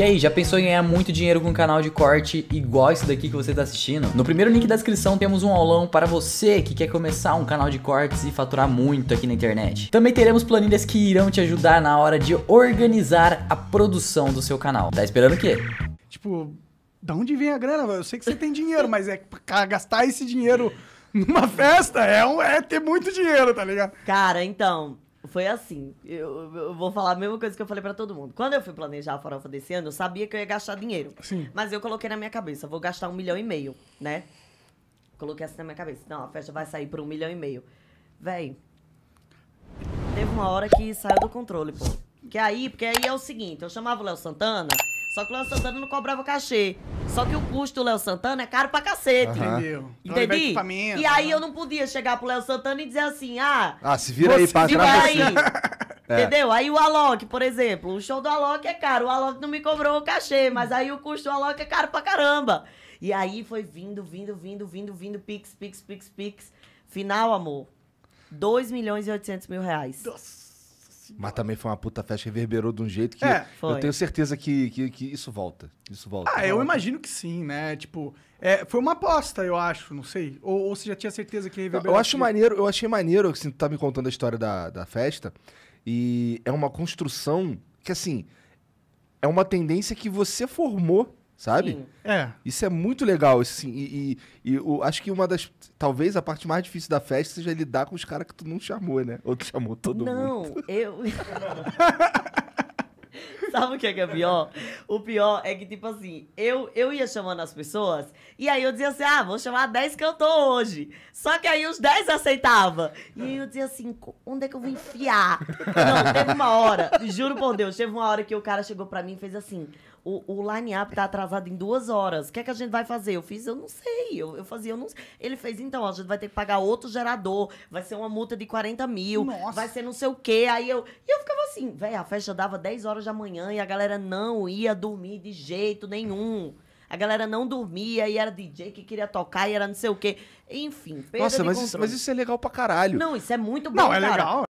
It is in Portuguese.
E aí, já pensou em ganhar muito dinheiro com um canal de corte igual esse daqui que você está assistindo? No primeiro link da descrição temos um aulão para você que quer começar um canal de cortes e faturar muito aqui na internet. Também teremos planilhas que irão te ajudar na hora de organizar a produção do seu canal. Tá esperando o quê? Tipo, da onde vem a grana? Eu sei que você tem dinheiro, mas é gastar esse dinheiro numa festa é, um, é ter muito dinheiro, tá ligado? Cara, então, foi assim. Eu, eu, vou falar a mesma coisa que eu falei para todo mundo. Quando eu fui planejar a farofa desse ano, eu sabia que eu ia gastar dinheiro. Sim. Mas eu coloquei na minha cabeça, vou gastar um milhão e meio, né? Coloquei assim na minha cabeça. Não, a festa vai sair por um milhão e meio. Véi, teve uma hora que saiu do controle, pô. Que aí, porque aí é o seguinte, eu chamava o Léo Santana só que o Léo Santana não cobrava cachê. Só que o custo do Léo Santana é caro pra cacete. Aham. Entendeu? Então, Entendi? E aí né? eu não podia chegar pro Léo Santana e dizer assim, ah... Ah, se vira aí, passa Fica aí. É. Entendeu? Aí o Alok, por exemplo, o show do Alok é caro. O Alok não me cobrou o cachê, mas aí o custo do Alok é caro pra caramba. E aí foi vindo, vindo, vindo, vindo, vindo, pix, pix, pix, pix. Final, amor, 2 milhões e 800 mil reais. Nossa. Mas também foi uma puta festa, reverberou de um jeito que é, eu tenho certeza que, que, que, isso volta. Isso volta. Ah, volta. eu imagino que sim, né? Tipo, é, foi uma aposta, eu acho, não sei. Ou, ou você já tinha certeza que reverberou? Eu acho maneiro, eu achei maneiro, assim, tu tá me contando a história da, da festa. E é uma construção que, assim, é uma tendência que você formou sabe? Sim. É. Isso é muito legal, assim, e, e, e o, acho que uma das, talvez a parte mais difícil da festa seja lidar com os caras que tu não chamou, né? Ou tu chamou todo não, mundo. Não, eu... Sabe o que é, que é pior? O pior é que, tipo assim, eu, eu ia chamando as pessoas e aí eu dizia assim: ah, vou chamar 10 cantores hoje. Só que aí os 10 aceitava. E aí eu dizia assim: onde é que eu vou enfiar? Não, teve uma hora, juro por Deus, teve uma hora que o cara chegou pra mim e fez assim: o, o line-up tá atrasado em duas horas. O que é que a gente vai fazer? Eu fiz, eu não sei. Eu, eu fazia, eu não sei. Ele fez, então, a gente vai ter que pagar outro gerador. Vai ser uma multa de 40 mil. Nossa. Vai ser não sei o quê. Aí eu. E eu ficava assim, velho, a festa dava 10 horas da manhã e a galera não ia dormir de jeito nenhum. A galera não dormia e era DJ que queria tocar e era não sei o quê. Enfim, perda Nossa, mas isso, mas isso é legal pra caralho. Não, isso é muito bom, Não, é cara. legal.